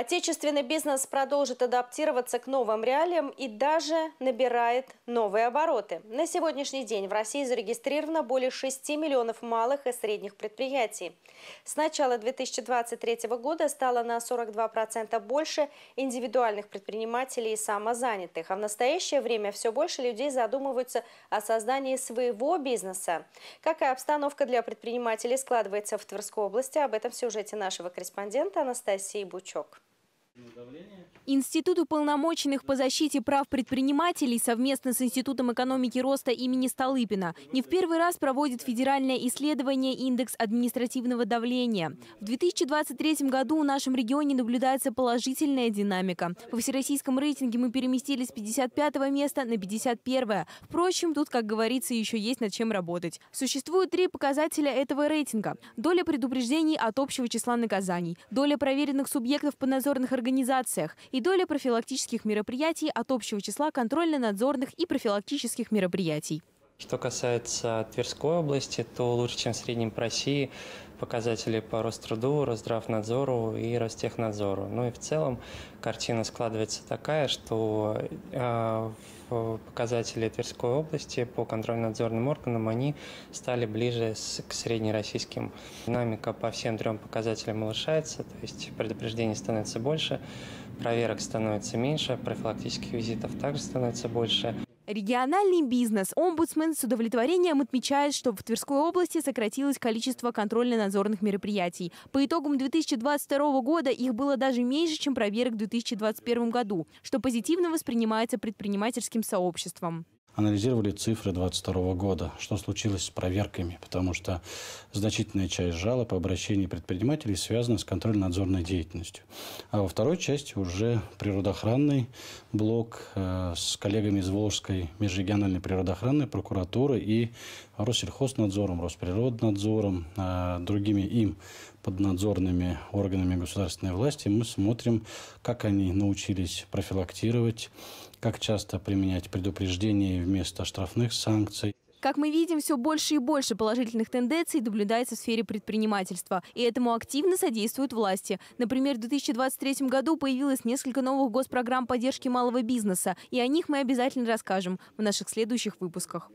Отечественный бизнес продолжит адаптироваться к новым реалиям и даже набирает новые обороты. На сегодняшний день в России зарегистрировано более 6 миллионов малых и средних предприятий. С начала 2023 года стало на 42% больше индивидуальных предпринимателей и самозанятых, а в настоящее время все больше людей задумываются о создании своего бизнеса. Какая обстановка для предпринимателей складывается в Тверской области, об этом в сюжете нашего корреспондента Анастасии Бучок. Институт уполномоченных по защите прав предпринимателей совместно с Институтом экономики роста имени Столыпина не в первый раз проводит федеральное исследование «Индекс административного давления». В 2023 году в нашем регионе наблюдается положительная динамика. Во всероссийском рейтинге мы переместились с 55 места на 51. -е. Впрочем, тут, как говорится, еще есть над чем работать. Существуют три показателя этого рейтинга. Доля предупреждений от общего числа наказаний, доля проверенных субъектов по надзорных организаций организациях и доля профилактических мероприятий от общего числа контрольно-надзорных и профилактических мероприятий. Что касается Тверской области, то лучше, чем в среднем по России, показатели по Роструду, Росздравнадзору и Ростехнадзору. Ну и в целом картина складывается такая, что а, показатели Тверской области по контрольно-надзорным органам, они стали ближе к среднероссийским. Динамика по всем трем показателям улучшается, то есть предупреждений становится больше, проверок становится меньше, профилактических визитов также становится больше. Региональный бизнес. Омбудсмен с удовлетворением отмечает, что в Тверской области сократилось количество контрольно-надзорных мероприятий. По итогам 2022 года их было даже меньше, чем проверок в 2021 году, что позитивно воспринимается предпринимательским сообществом анализировали цифры 2022 года, что случилось с проверками, потому что значительная часть жалоб обращений предпринимателей связана с контрольно-надзорной деятельностью. А во второй части уже природоохранный блок э, с коллегами из Волжской межрегиональной природоохранной прокуратуры и Россельхознадзором, Росприроднадзором, э, другими им поднадзорными органами государственной власти, мы смотрим, как они научились профилактировать как часто применять предупреждения вместо штрафных санкций. Как мы видим, все больше и больше положительных тенденций наблюдается в сфере предпринимательства. И этому активно содействуют власти. Например, в 2023 году появилось несколько новых госпрограмм поддержки малого бизнеса. И о них мы обязательно расскажем в наших следующих выпусках.